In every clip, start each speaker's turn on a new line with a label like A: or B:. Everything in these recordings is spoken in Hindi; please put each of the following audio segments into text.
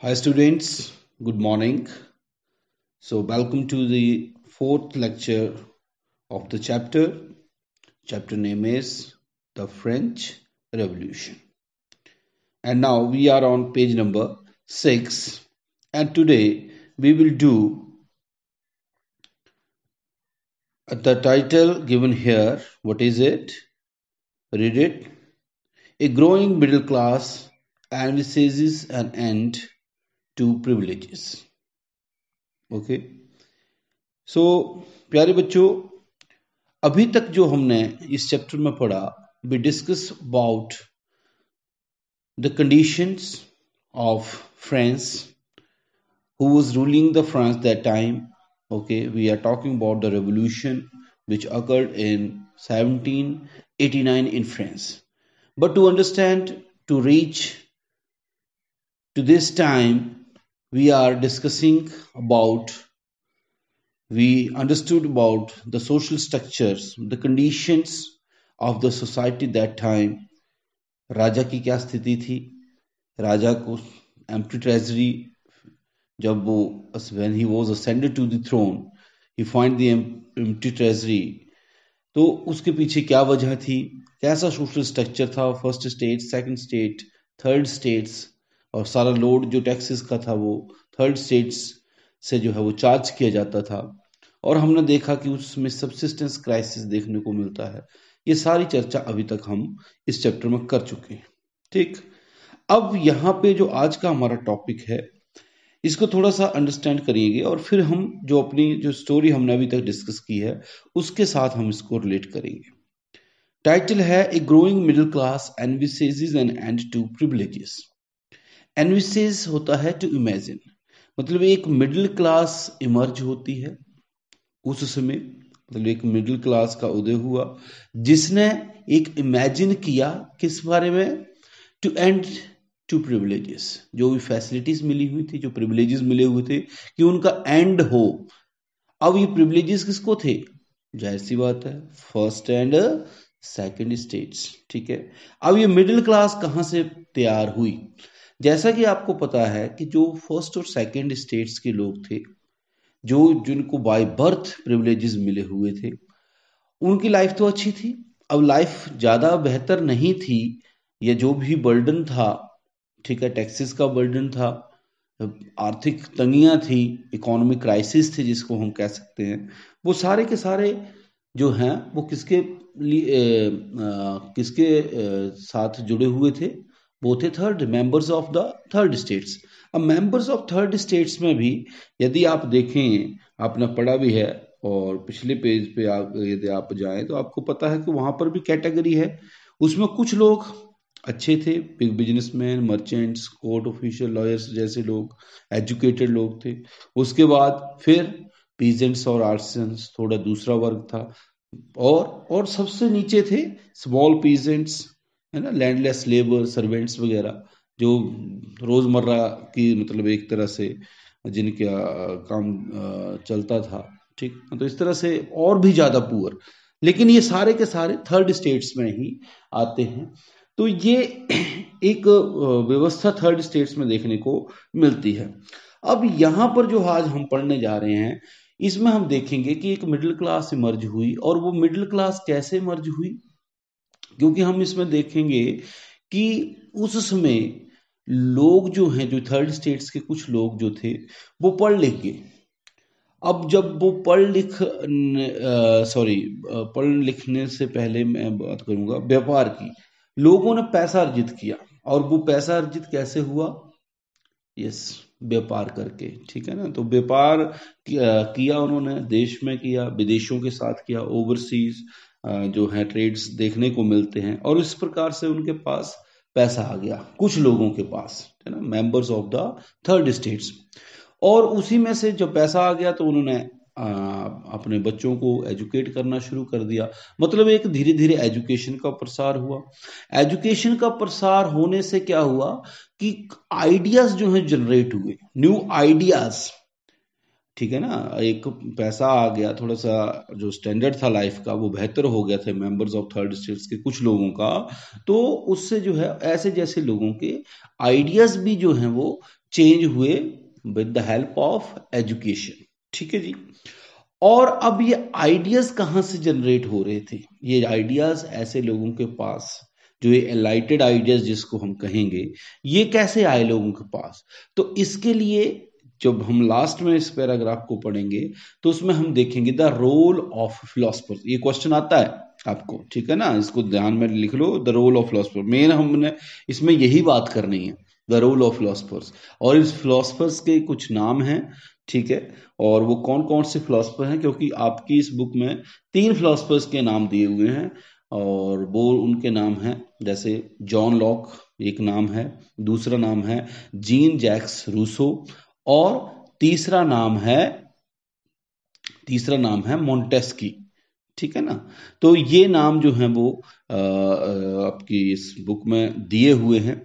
A: Hi students, good morning. So welcome to the fourth lecture of the chapter. Chapter name is The French Revolution. And now we are on page number 6 and today we will do the title given here. What is it? Read it. A growing middle class envisages an end Two privileges Okay, so, प्यारे बच्चों अभी तक जो हमने इस चैप्टर में पढ़ा the conditions of France, who was ruling the France that time. Okay, we are talking about the revolution which occurred in 1789 in France. But to understand, to reach to this time, we are discussing about we understood about the social structures the conditions of the society that time राजा की क्या स्थिति थी राजा को एम्प्टी ट्रेजरी जब वो when he was ascended to the throne he find the empty treasury तो उसके पीछे क्या वजह थी कैसा सोशल स्ट्रक्चर था first state second state third states और सारा लोड जो टैक्सेस का था वो थर्ड स्टेट्स से जो है वो चार्ज किया जाता था और हमने देखा कि उसमें सब्सिस्टेंस क्राइसिस देखने को मिलता है ये सारी चर्चा अभी तक हम इस चैप्टर में कर चुके हैं ठीक अब यहाँ पे जो आज का हमारा टॉपिक है इसको थोड़ा सा अंडरस्टैंड करिएगा और फिर हम जो अपनी जो स्टोरी हमने अभी तक डिस्कस की है उसके साथ हम इसको रिलेट करेंगे टाइटल है a growing middle class and and to privileges envies होता है टू इमेजिन मतलब एक मिडिल क्लास इमर्ज होती है उस समय मतलब एक मिडिल क्लास का उदय हुआ जिसने एक इमेजिन किया किस बारे में टू एंड टू प्रिविलेजेस जो भी फैसिलिटीज मिली हुई थी जो प्रिविलेजेस मिले हुए थे कि उनका एंड हो अब ये प्रिविलेजेस किसको थे जाहिर सी बात है फर्स्ट एंड सेकेंड स्टेट्स ठीक है अब ये मिडिल क्लास कहां से तैयार हुई जैसा कि आपको पता है कि जो फर्स्ट और सेकंड स्टेट्स के लोग थे जो जिनको बाय बर्थ प्रिवलेज मिले हुए थे उनकी लाइफ तो अच्छी थी अब लाइफ ज़्यादा बेहतर नहीं थी या जो भी बर्डन था ठीक है टैक्सेस का बर्डन था आर्थिक तंगियां थी इकोनॉमिक क्राइसिस थे जिसको हम कह सकते हैं वो सारे के सारे जो हैं वो किसके लिए किसके साथ जुड़े हुए थे वो थे third members of the third states अब मेंबर्स ऑफ थर्ड स्टेट्स में भी यदि आप देखें आपने पढ़ा भी है और पिछले पेज पे आप यदि आप जाएं तो आपको पता है कि वहां पर भी कैटेगरी है उसमें कुछ लोग अच्छे थे big businessman merchants court official lawyers जैसे लोग एजुकेटेड लोग थे उसके बाद फिर पीजेंट्स और आर्टिसंस थोड़ा दूसरा वर्ग था और और सबसे नीचे थे स्मॉल पीजेंट्स है ना लैंडलेस लेबर सर्वेंट्स वगैरह जो रोज़मर्रा की मतलब एक तरह से जिनका काम चलता था ठीक तो इस तरह से और भी ज़्यादा पुअर लेकिन ये सारे के सारे थर्ड स्टेट्स में ही आते हैं तो ये एक व्यवस्था थर्ड स्टेट्स में देखने को मिलती है अब यहाँ पर जो आज हम पढ़ने जा रहे हैं इसमें हम देखेंगे कि एक मिडिल क्लास इमर्ज हुई और वो मिडिल क्लास कैसे इमर्ज हुई क्योंकि हम इसमें देखेंगे कि उस समय लोग जो हैं जो थर्ड स्टेट्स के कुछ लोग जो थे वो पढ़ लिख गए अब जब वो पढ़ लिख सॉरी पढ़ लिखने से पहले मैं बात करूंगा व्यापार की लोगों ने पैसा अर्जित किया और वो पैसा अर्जित कैसे हुआ यस व्यापार करके ठीक है ना तो व्यापार किया उन्होंने देश में किया विदेशों के साथ किया ओवरसीज जो है ट्रेड्स देखने को मिलते हैं और इस प्रकार से उनके पास पैसा आ गया कुछ लोगों के पास है ना members of the third states और उसी में से जब पैसा आ गया तो उन्होंने अपने बच्चों को एजुकेट करना शुरू कर दिया मतलब एक धीरे धीरे एजुकेशन का प्रसार हुआ एजुकेशन का प्रसार होने से क्या हुआ कि आइडियाज जो है जनरेट हुए न्यू आइडियाज ठीक है ना एक पैसा आ गया थोड़ा सा जो स्टैंडर्ड था लाइफ का वो बेहतर हो गया था मेंबर्स ऑफ थर्ड स्टेट्स के कुछ लोगों का तो उससे जो है ऐसे जैसे लोगों के आइडियाज भी जो हैं वो चेंज हुए with the help of education ठीक है जी और अब ये आइडियाज कहाँ से जनरेट हो रहे थे ये आइडियाज ऐसे लोगों के पास जो ये एलाइटेड आइडियाज जिसको हम कहेंगे ये कैसे आए लोगों के पास तो इसके लिए जब हम लास्ट में इस पैराग्राफ को पढ़ेंगे तो उसमें हम देखेंगे द रोल ऑफ फिलोसफर ये क्वेश्चन आता है आपको ठीक है ना इसको ध्यान में लिख लो द रोल ऑफ फिलोसफर मेन हमने इसमें यही बात करनी है द रोल ऑफ फिलोसफर्स और इस फिलोसफर्स के कुछ नाम हैं ठीक है और वो कौन कौन से फिलोसफर हैं क्योंकि आपकी इस बुक में तीन फिलोसफर्स के नाम दिए हुए हैं और वो उनके नाम हैं जैसे जॉन लॉक एक नाम है दूसरा नाम है जीन जैक्स रूसो और तीसरा नाम है तीसरा नाम है मोन्टेस्की ठीक है ना तो ये नाम जो है वो आपकी इस बुक में दिए हुए हैं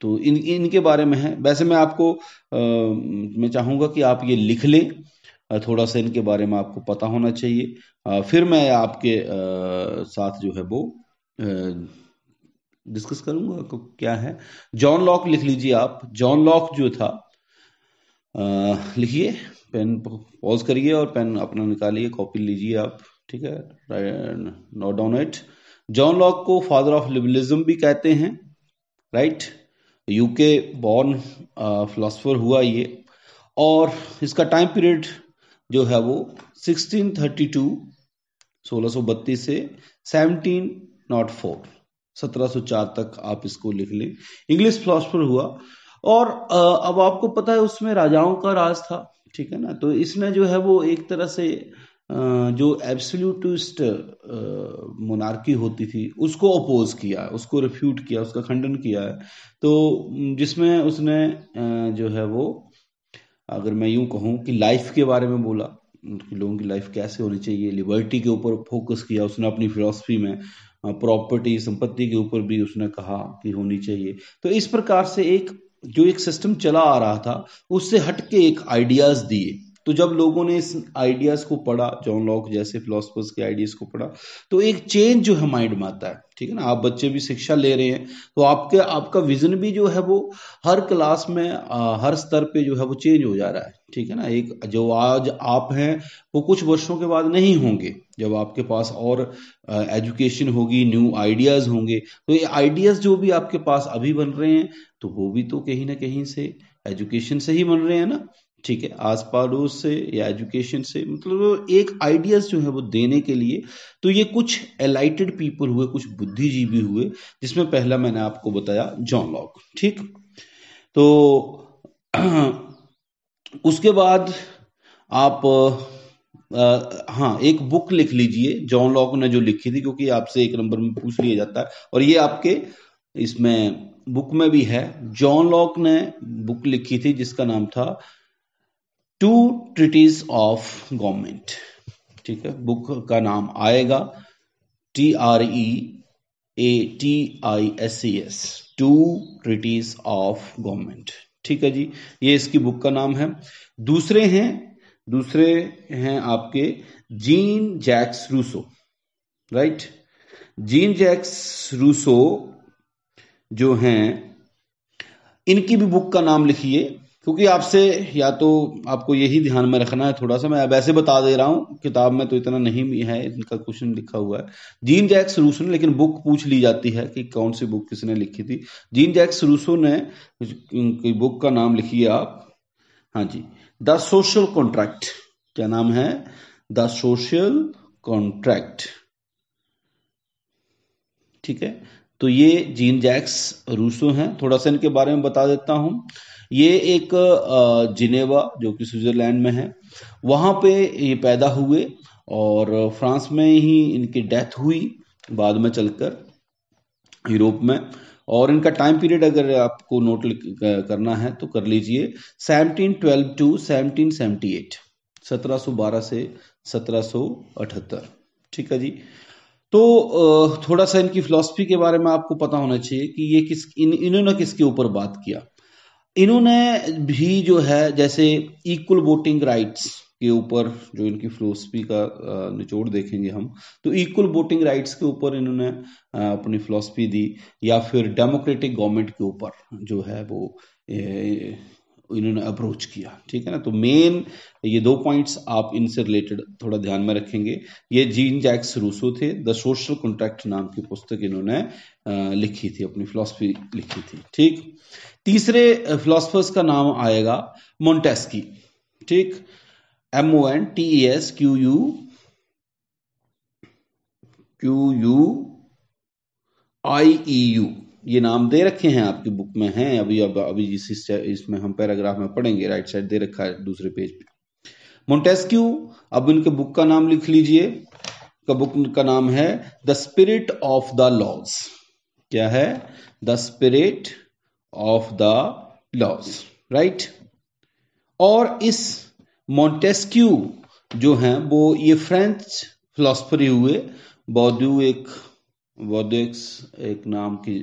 A: तो इन इनके बारे में है वैसे मैं आपको आ, मैं चाहूंगा कि आप ये लिख लें थोड़ा सा इनके बारे में आपको पता होना चाहिए आ, फिर मैं आपके आ, साथ जो है वो डिस्कस करूंगा क्या है जॉन लॉक लिख लीजिए आप जॉन लॉक जो था लिखिए पेन पॉज करिए और पेन अपना निकालिए कॉपी लीजिए आप ठीक है note down it John Locke को फादर ऑफ लिबरलिज्म भी कहते हैं राइट यूके बॉर्न फिलोसफर हुआ ये और इसका टाइम पीरियड जो है वो 1632 1632 से 1704 1704 तक आप इसको लिख लें इंग्लिश फिलोसफर हुआ और अब आपको पता है उसमें राजाओं का राज था ठीक है ना तो इसने जो है वो एक तरह से जो एब्सोल्यूटिस्ट मोनार्की होती थी उसको अपोज किया उसको रिफ्यूट किया उसका खंडन किया है तो जिसमें उसने जो है वो अगर मैं यूं कहूं कि लाइफ के बारे में बोला लोगों की लाइफ कैसे होनी चाहिए लिबर्टी के ऊपर फोकस किया उसने अपनी फिलोसफी में प्रॉपर्टी संपत्ति के ऊपर भी उसने कहा कि होनी चाहिए तो इस प्रकार से एक जो एक सिस्टम चला आ रहा था उससे हटके एक आइडियाज दिए तो जब लोगों ने इस आइडियाज को पढ़ा जॉन लॉक जैसे फिलोसफर्स के आइडियाज को पढ़ा तो एक चेंज जो है माइंड में आता है ठीक है ना आप बच्चे भी शिक्षा ले रहे हैं तो आपके आपका विजन भी जो है वो हर क्लास में आ, हर स्तर पे जो है वो चेंज हो जा रहा है ठीक है ना एक जो आज आप हैं वो कुछ वर्षों के बाद नहीं होंगे जब आपके पास और एजुकेशन होगी न्यू आइडियाज होंगे तो ये आइडियाज जो भी आपके पास अभी बन रहे हैं तो वो भी तो कहीं ना कहीं से एजुकेशन से ही बन रहे हैं ना ठीक है आस पड़ोस से या एजुकेशन से मतलब एक आइडियाज़ जो है वो देने के लिए तो ये कुछ एलाइटेड पीपल हुए कुछ बुद्धिजीवी हुए जिसमें पहला मैंने आपको बताया जॉन लॉक ठीक तो उसके बाद आप आ, हाँ एक बुक लिख लीजिए जॉन लॉक ने जो लिखी थी क्योंकि आपसे एक नंबर में पूछ लिया जाता है और ये आपके इसमें बुक में भी है जॉन लॉक ने बुक लिखी थी जिसका नाम था टू ट्रिटीज ऑफ गवर्नमेंट ठीक है बुक का नाम आएगा T R E A T I S C S two treatises of government ठीक है जी ये इसकी बुक का नाम है दूसरे हैं दूसरे हैं आपके Jean Jacques Rousseau right Jean Jacques Rousseau जो हैं इनकी भी बुक का नाम लिखिए क्योंकि आपसे या तो आपको यही ध्यान में रखना है थोड़ा सा मैं अब ऐसे बता दे रहा हूँ किताब में तो इतना नहीं है इनका क्वेश्चन लिखा हुआ है जीन जैक सरूसो ने लेकिन बुक पूछ ली जाती है कि कौन सी बुक किसने लिखी थी जीन जैक सरूसो ने बुक का नाम लिखी है आप हाँ जी द सोशल कॉन्ट्रैक्ट क्या नाम है द सोशल कॉन्ट्रैक्ट ठीक है तो ये जीन जैक्स रूसो हैं थोड़ा सा इनके बारे में बता देता हूं ये एक जिनेवा जो कि स्विट्जरलैंड में है वहां पे ये पैदा हुए और फ्रांस में ही इनकी डेथ हुई बाद में चलकर यूरोप में और इनका टाइम पीरियड अगर आपको नोट करना है तो कर लीजिए 1712 टू सो बारह से 1778 ठीक है जी तो थोड़ा सा इनकी फिलॉसफी के बारे में आपको पता होना चाहिए कि ये किस इन इन्होंने किसके ऊपर बात किया इन्होंने भी जो है जैसे इक्वल वोटिंग राइट्स के ऊपर जो इनकी फिलोसफी का निचोड़ देखेंगे हम तो इक्वल वोटिंग राइट्स के ऊपर इन्होंने अपनी फिलोसफी दी या फिर डेमोक्रेटिक गवर्नमेंट के ऊपर जो है वो इन्होंने अप्रोच किया ठीक है ना तो मेन ये दो पॉइंट्स आप इनसे रिलेटेड थोड़ा ध्यान में रखेंगे ये जीन जैक्स रूसो थे द सोशल कॉन्ट्रैक्ट नाम की पुस्तक इन्होंने लिखी थी अपनी फिलोसफी लिखी थी ठीक तीसरे फिलोसफर्स का नाम आएगा मोन्टेस्की ठीक M O N T S Q U Q U I E U ये नाम दे रखे हैं आपकी बुक में हैं अभी अब अभी इस इसमें हम पैराग्राफ में पढ़ेंगे राइट साइड दे रखा है दूसरे पेज पे मोन्टेस्क्यू अब इनके बुक का नाम लिख लीजिए का बुक का नाम है the spirit of the laws क्या है the spirit of the laws right और इस मोन्टेस्क्यू जो हैं वो ये फ्रेंच फिलोसफर हुए बौद्ध एक वोडेक्स एक नाम की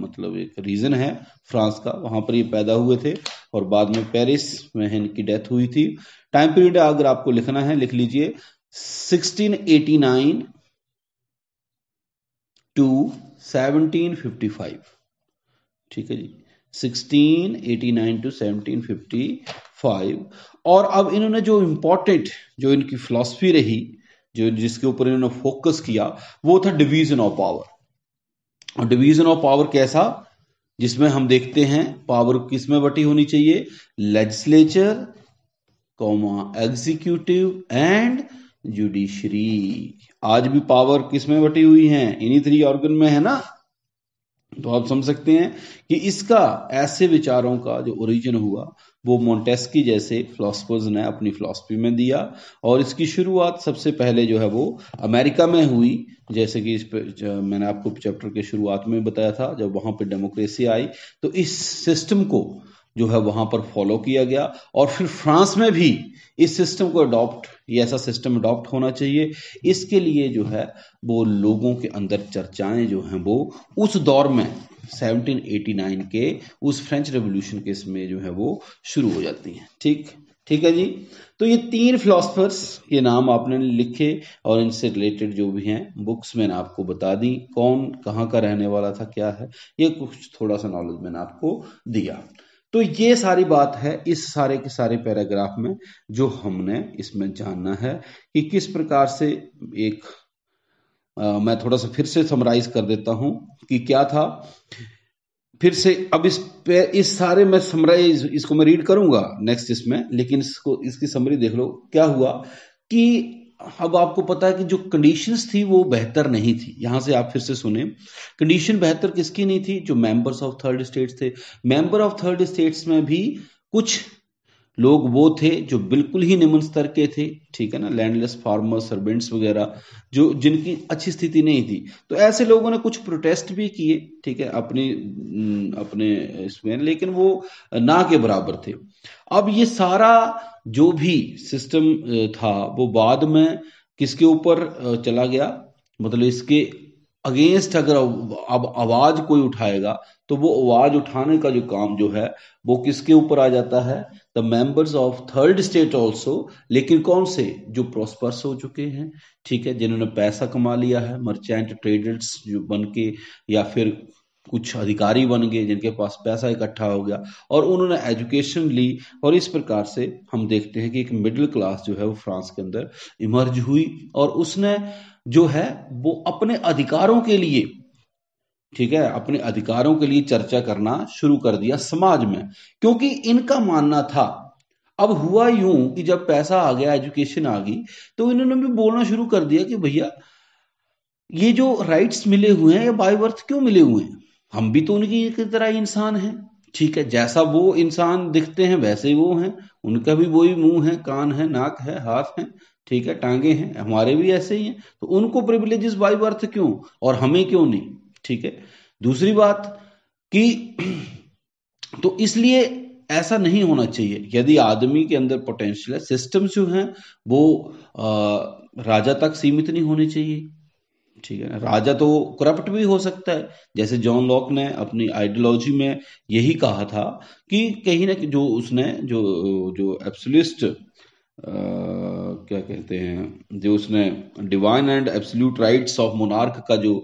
A: मतलब एक रीजन है फ्रांस का वहां पर ये पैदा हुए थे और बाद में पेरिस में इनकी डेथ हुई थी टाइम पीरियड अगर आपको लिखना है लिख लीजिए 1689 टू 1755 ठीक है जी 1689 टू 1755 और अब इन्होंने जो इंपॉर्टेंट जो इनकी फिलॉसफी रही जो जिसके ऊपर इन्होंने फोकस किया वो था डिवीजन ऑफ पावर और डिवीजन ऑफ पावर कैसा जिसमें हम देखते हैं पावर किसमें बटी होनी चाहिए legislature comma executive and judiciary आज भी पावर किसमें बटी हुई है इन्हीं थ्री ऑर्गन में है ना तो आप समझ सकते हैं कि इसका ऐसे विचारों का जो ओरिजिन हुआ वो मोन्टेस्की जैसे फिलोसफर्स ने अपनी फिलोसफी में दिया और इसकी शुरुआत सबसे पहले जो है वो अमेरिका में हुई जैसे कि इस पर मैंने आपको चैप्टर के शुरुआत में बताया था जब वहां पर डेमोक्रेसी आई तो इस सिस्टम को जो है वहां पर फॉलो किया गया और फिर फ्रांस में भी इस सिस्टम को अडॉप्ट ऐसा सिस्टम अडॉप्ट होना चाहिए इसके लिए जो है वो लोगों के अंदर चर्चाएं जो हैं वो उस दौर में 1789 के उस फ्रेंच रेवोल्यूशन के इसमें जो है वो शुरू हो जाती हैं ठीक ठीक है जी तो ये तीन फिलोसफर्स ये नाम आपने लिखे और इनसे रिलेटेड जो भी हैं बुक्स मैंने आपको बता दी कौन कहाँ का रहने वाला था क्या है ये कुछ थोड़ा सा नॉलेज मैंने आपको दिया तो ये सारी बात है इस सारे के सारे पैराग्राफ में जो हमने इसमें जानना है कि किस प्रकार से एक आ, मैं थोड़ा सा फिर से समराइज कर देता हूं कि क्या था फिर से अब इस पे इस सारे में समराइज इसको मैं रीड करूंगा नेक्स्ट इसमें लेकिन इसको इसकी समरी देख लो क्या हुआ कि अब आपको पता है कि जो कंडीशंस थी वो बेहतर नहीं थी यहां से आप फिर से सुने कंडीशन बेहतर किसकी नहीं थी जो मेंबर्स ऑफ थर्ड स्टेट्स थे मेंबर ऑफ थर्ड स्टेट्स में भी कुछ लोग वो थे जो बिल्कुल ही निम्न स्तर के थे ठीक है ना लैंडलेस फार्मर सर्वेंट्स वगैरह जो जिनकी अच्छी स्थिति नहीं थी तो ऐसे लोगों ने कुछ प्रोटेस्ट भी किए ठीक है अपने अपने इसमें लेकिन वो ना के बराबर थे अब ये सारा जो भी सिस्टम था वो बाद में किसके ऊपर चला गया मतलब इसके अगेंस्ट अगर अब आवाज कोई उठाएगा तो वो आवाज उठाने का जो काम जो है वो किसके ऊपर आ जाता है the members of third state also लेकिन कौन से जो प्रोस्पर्स हो चुके हैं ठीक है जिन्होंने पैसा कमा लिया है मर्चेंट ट्रेडर्स जो बन के या फिर कुछ अधिकारी बन गए जिनके पास पैसा इकट्ठा हो गया और उन्होंने एजुकेशन ली और इस प्रकार से हम देखते हैं कि एक मिडिल क्लास जो है वो फ्रांस के अंदर इमर्ज हुई और उसने जो है वो अपने अधिकारों के लिए ठीक है अपने अधिकारों के लिए चर्चा करना शुरू कर दिया समाज में क्योंकि इनका मानना था अब हुआ यूं कि जब पैसा आ गया एजुकेशन आ गई तो इन्होंने भी बोलना शुरू कर दिया कि भैया ये जो राइट्स मिले हुए हैं ये बाई बर्थ क्यों मिले हुए हैं हम भी तो उनकी एक तरह इंसान हैं ठीक है जैसा वो इंसान दिखते हैं वैसे ही वो हैं उनका भी वही मुंह है कान है नाक है हाथ है ठीक है टांगे हैं हमारे भी ऐसे ही हैं तो उनको प्रिविलेजेस बाई बर्थ क्यों और हमें क्यों नहीं ठीक है दूसरी बात कि तो इसलिए ऐसा नहीं होना चाहिए यदि आदमी के अंदर पोटेंशियल है सिस्टम जो है वो आ, राजा तक सीमित नहीं होने चाहिए ठीक है राजा तो करप्ट भी हो सकता है जैसे जॉन लॉक ने अपनी आइडियोलॉजी में यही कहा था कि कहीं ना जो उसने जो जो एब्सोल्यूस्ट क्या कहते हैं जो उसने divine and absolute rights of monarch का जो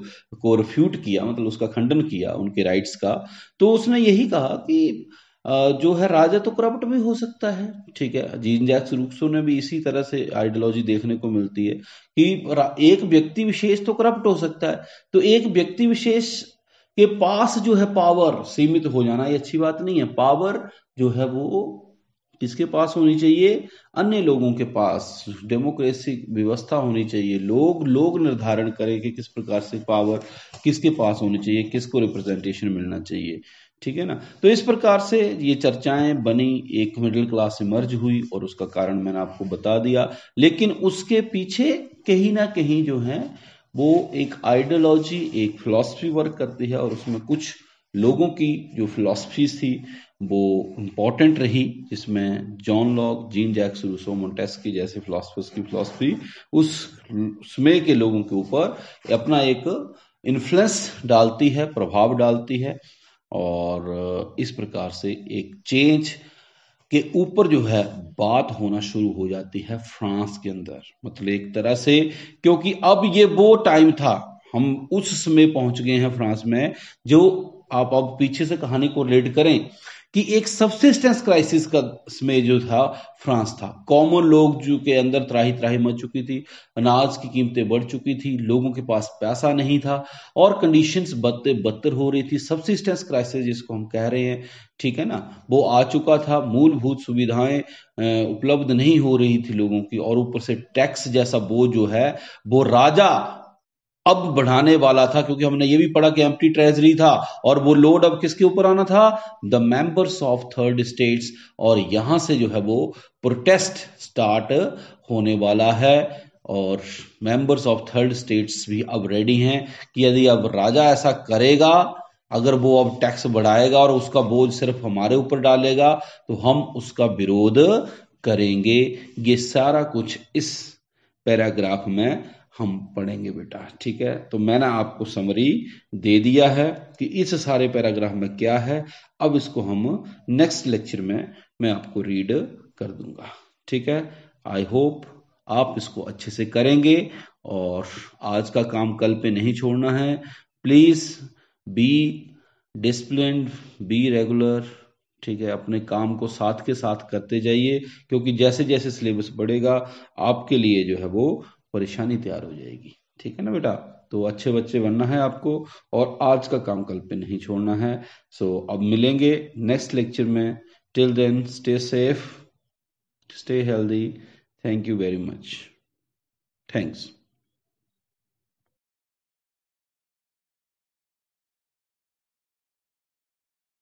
A: को रिफ्यूट किया मतलब उसका खंडन किया उनके राइट्स का तो उसने यही कहा कि जो है राजा तो करप्ट भी हो सकता है ठीक है जीन जैक्स रूक्सो ने भी इसी तरह से आइडियोलॉजी देखने को मिलती है कि एक व्यक्ति विशेष तो करप्ट हो सकता है तो एक व्यक्ति विशेष के पास जो है पावर सीमित हो जाना ये अच्छी बात नहीं है पावर जो है वो किसके पास होनी चाहिए अन्य लोगों के पास डेमोक्रेसी व्यवस्था होनी चाहिए लोग लोग निर्धारण करें कि किस प्रकार से पावर किसके पास होनी चाहिए किसको रिप्रेजेंटेशन मिलना चाहिए ठीक है ना तो इस प्रकार से ये चर्चाएं बनी एक मिडिल क्लास इमर्ज हुई और उसका कारण मैंने आपको बता दिया लेकिन उसके पीछे कहीं ना कहीं जो है वो एक आइडियोलॉजी एक फिलॉसफी वर्क करती है और उसमें कुछ लोगों की जो फिलॉसफीज थी वो इम्पॉर्टेंट रही जिसमें John Locke Jean Jacques Rousseau की जैसे फिलोसफर्स की फिलॉसफी उस समय के लोगों के ऊपर अपना एक इन्फ्लुएंस डालती है प्रभाव डालती है और इस प्रकार से एक चेंज के ऊपर जो है बात होना शुरू हो जाती है फ्रांस के अंदर मतलब एक तरह से क्योंकि अब ये वो टाइम था हम उस समय पहुंच गए हैं फ्रांस में जो आप अब पीछे से कहानी को रिलेट करें कि एक सबसिस्टेंस क्राइसिस का समय जो था फ्रांस था कॉमन लोग जो के अंदर त्राही त्राही मच चुकी थी अनाज की कीमतें बढ़ चुकी थी लोगों के पास पैसा नहीं था और कंडीशंस बदते बदतर हो रही थी सबसिस्टेंस क्राइसिस जिसको हम कह रहे हैं ठीक है ना वो आ चुका था मूलभूत सुविधाएं उपलब्ध नहीं हो रही थी लोगों की और ऊपर से टैक्स जैसा बोझ जो है वो राजा अब बढ़ाने वाला था क्योंकि हमने ये भी पढ़ा कि एम्प्टी ट्रेजरी था और वो लोड अब किसके ऊपर आना था the members of third states और यहां से जो है वो प्रोटेस्ट स्टार्ट होने वाला है और मेंबर्स ऑफ थर्ड स्टेट्स भी अब रेडी हैं कि यदि अब राजा ऐसा करेगा अगर वो अब टैक्स बढ़ाएगा और उसका बोझ सिर्फ हमारे ऊपर डालेगा तो हम उसका विरोध करेंगे ये सारा कुछ इस पैराग्राफ में हम पढ़ेंगे बेटा ठीक है तो मैंने आपको समरी दे दिया है कि इस सारे पैराग्राफ में क्या है अब इसको हम नेक्स्ट लेक्चर में मैं आपको रीड कर दूंगा ठीक है आई होप आप इसको अच्छे से करेंगे और आज का काम कल पे नहीं छोड़ना है please be discipline be regular ठीक है अपने काम को साथ के साथ करते जाइए क्योंकि जैसे जैसे सिलेबस बढ़ेगा आपके लिए जो है वो परेशानी तैयार हो जाएगी ठीक है ना बेटा तो अच्छे बच्चे बनना है आपको और आज का काम कल पे नहीं छोड़ना है सो अब मिलेंगे नेक्स्ट लेक्चर में till then stay safe stay healthy thank you very much thanks